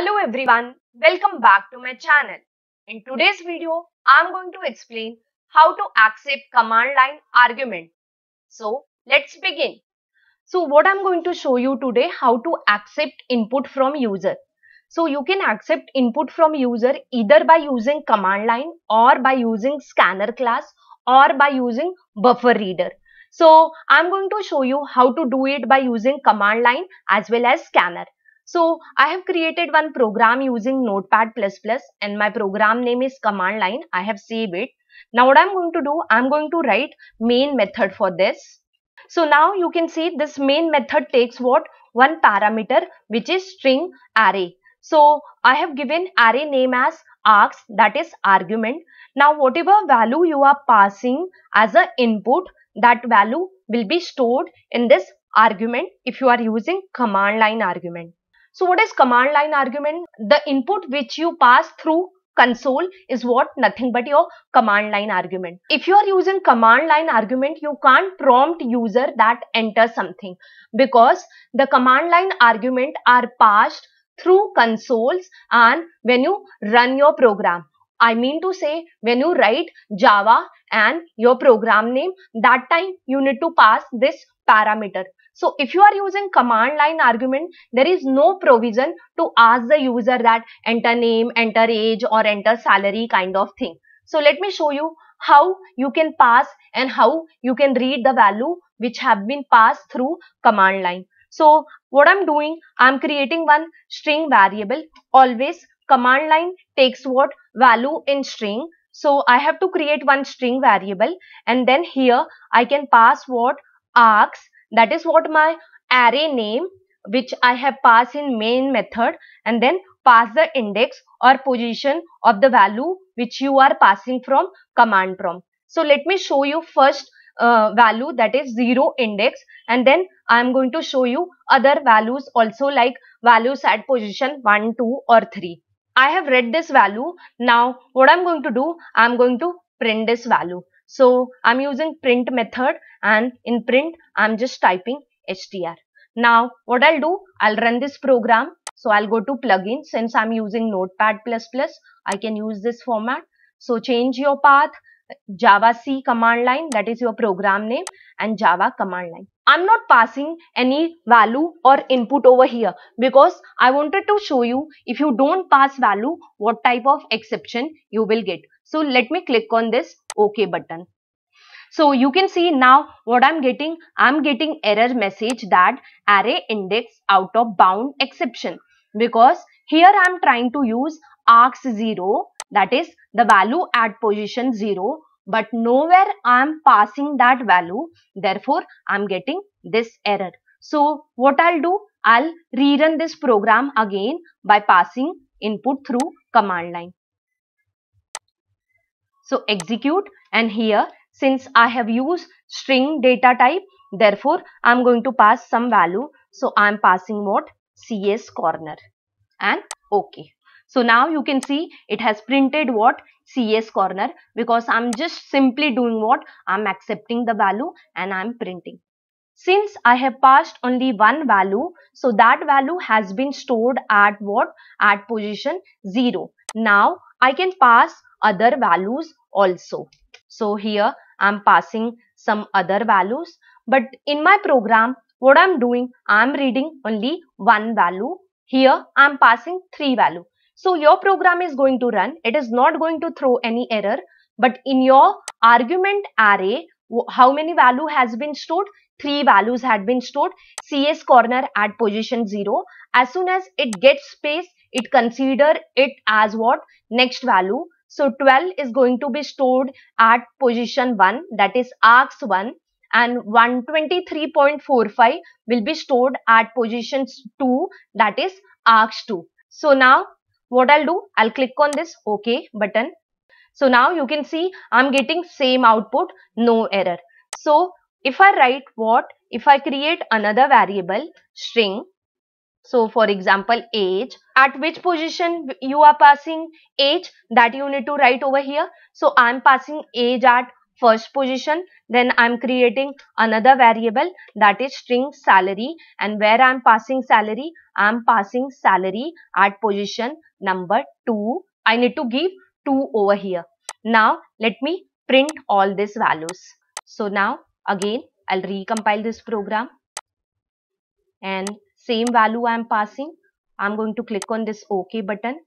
Hello everyone, welcome back to my channel. In today's video, I am going to explain how to accept command line argument. So let's begin. So what I am going to show you today how to accept input from user. So you can accept input from user either by using command line or by using scanner class or by using buffer reader. So I'm going to show you how to do it by using command line as well as scanner. So I have created one program using notepad++ and my program name is command line. I have saved it. Now what I'm going to do, I'm going to write main method for this. So now you can see this main method takes what? One parameter which is string array. So I have given array name as args that is argument. Now whatever value you are passing as an input that value will be stored in this argument if you are using command line argument. So what is command line argument? The input which you pass through console is what nothing but your command line argument if you are using command line argument you can't prompt user that enter something because the command line argument are passed through consoles and when you run your program I mean to say when you write Java and your program name that time you need to pass this parameter. So if you are using command line argument there is no provision to ask the user that enter name, enter age or enter salary kind of thing. So let me show you how you can pass and how you can read the value which have been passed through command line. So what I'm doing, I'm creating one string variable always command line takes what value in string. So I have to create one string variable and then here I can pass what args that is what my array name which I have passed in main method and then pass the index or position of the value which you are passing from command prompt. So let me show you first uh, value that is 0 index and then I am going to show you other values also like values at position 1, 2 or 3. I have read this value. Now what I'm going to do, I'm going to print this value. So I'm using print method and in print, I'm just typing str. Now what I'll do, I'll run this program. So I'll go to plugin since I'm using notepad++, I can use this format. So change your path, Java C command line that is your program name and Java command line. I'm not passing any value or input over here because I wanted to show you if you don't pass value what type of exception you will get. So let me click on this OK button. So you can see now what I'm getting. I'm getting error message that array index out of bound exception because here I'm trying to use args 0 that is the value at position 0 but nowhere I am passing that value. Therefore, I am getting this error. So what I'll do? I'll rerun this program again by passing input through command line. So execute and here since I have used string data type therefore I am going to pass some value. So I am passing what? CS corner and OK. So now you can see it has printed what CS corner because I'm just simply doing what I'm accepting the value and I'm printing. Since I have passed only one value, so that value has been stored at what? At position 0. Now I can pass other values also. So here I'm passing some other values. But in my program, what I'm doing, I'm reading only one value. Here I'm passing three value. So your program is going to run. It is not going to throw any error. But in your argument array, how many value has been stored? Three values had been stored. CS corner at position 0. As soon as it gets space, it consider it as what? Next value. So 12 is going to be stored at position 1 that is arcs 1 and 123.45 will be stored at position 2 that is arcs 2. So now what I'll do I'll click on this OK button so now you can see I'm getting same output no error so if I write what if I create another variable string so for example age at which position you are passing age that you need to write over here so I'm passing age at first position then I'm creating another variable that is string salary and where I'm passing salary I'm passing salary at position number 2 I need to give 2 over here now let me print all these values so now again I'll recompile this program and same value I'm passing I'm going to click on this OK button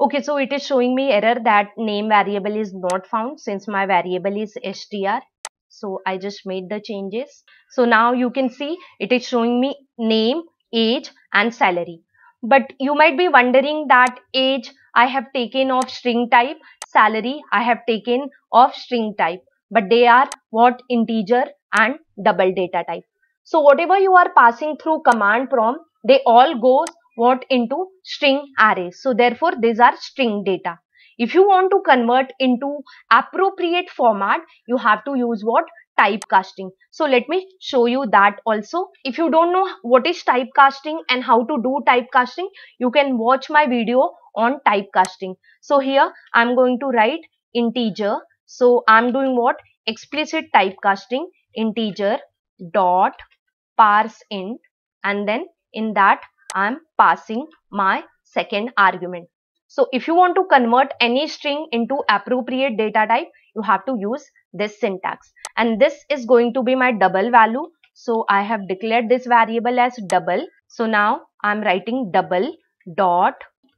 Okay, so it is showing me error that name variable is not found since my variable is str. So I just made the changes. So now you can see it is showing me name, age and salary. But you might be wondering that age I have taken of string type, salary I have taken of string type. But they are what integer and double data type. So whatever you are passing through command prompt, they all goes what into string arrays. So therefore these are string data. If you want to convert into appropriate format, you have to use what? Typecasting. So let me show you that also. If you don't know what is typecasting and how to do typecasting, you can watch my video on typecasting. So here I'm going to write integer. So I'm doing what? Explicit typecasting integer dot parse int and then in that I'm passing my second argument. So if you want to convert any string into appropriate data type, you have to use this syntax. And this is going to be my double value. So I have declared this variable as double. So now I'm writing double dot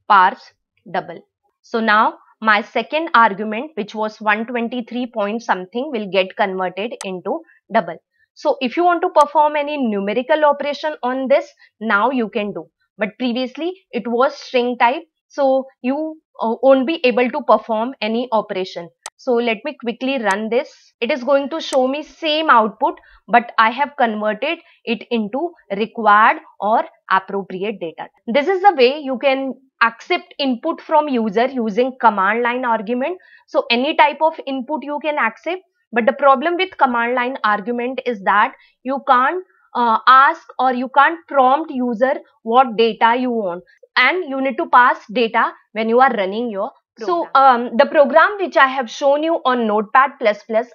parse double. So now my second argument which was 123 point something will get converted into double. So if you want to perform any numerical operation on this, now you can do. But previously it was string type. So you uh, won't be able to perform any operation. So let me quickly run this. It is going to show me same output, but I have converted it into required or appropriate data. This is the way you can accept input from user using command line argument. So any type of input you can accept but the problem with command line argument is that you can't uh, ask or you can't prompt user what data you want and you need to pass data when you are running your Program. So um, the program which I have shown you on Notepad++,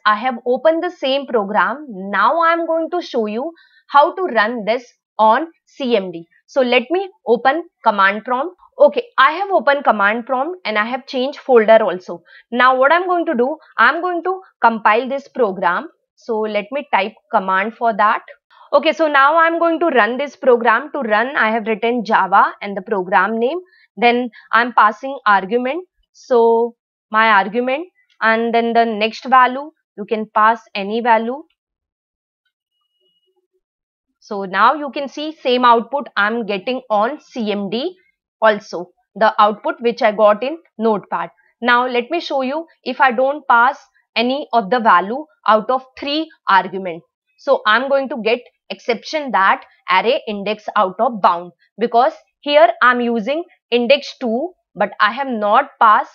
I have opened the same program. Now I am going to show you how to run this on CMD. So let me open command prompt Okay, I have opened command prompt and I have changed folder also. Now what I'm going to do, I'm going to compile this program. So let me type command for that. Okay, so now I'm going to run this program. To run, I have written Java and the program name. Then I'm passing argument. So my argument and then the next value, you can pass any value. So now you can see same output I'm getting on CMD also the output which I got in notepad. Now let me show you if I don't pass any of the value out of three argument. So I'm going to get exception that array index out of bound because here I'm using index 2 but I have not passed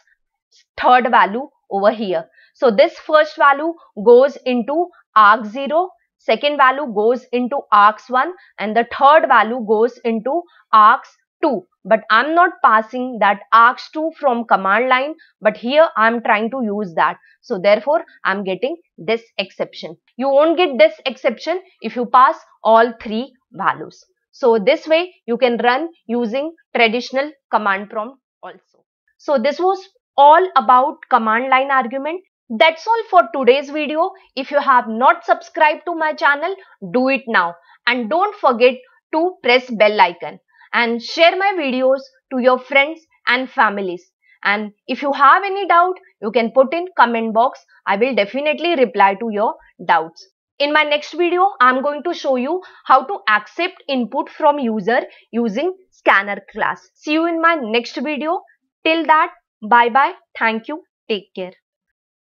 third value over here. So this first value goes into arg0, second value goes into args1 and the third value goes into args 2 but I'm not passing that args2 from command line but here I'm trying to use that so therefore I'm getting this exception. You won't get this exception if you pass all three values. So this way you can run using traditional command prompt also. So this was all about command line argument. That's all for today's video. If you have not subscribed to my channel, do it now. And don't forget to press bell icon and share my videos to your friends and families. And if you have any doubt, you can put in comment box. I will definitely reply to your doubts. In my next video, I'm going to show you how to accept input from user using scanner class. See you in my next video. Till that, bye bye. Thank you. Take care.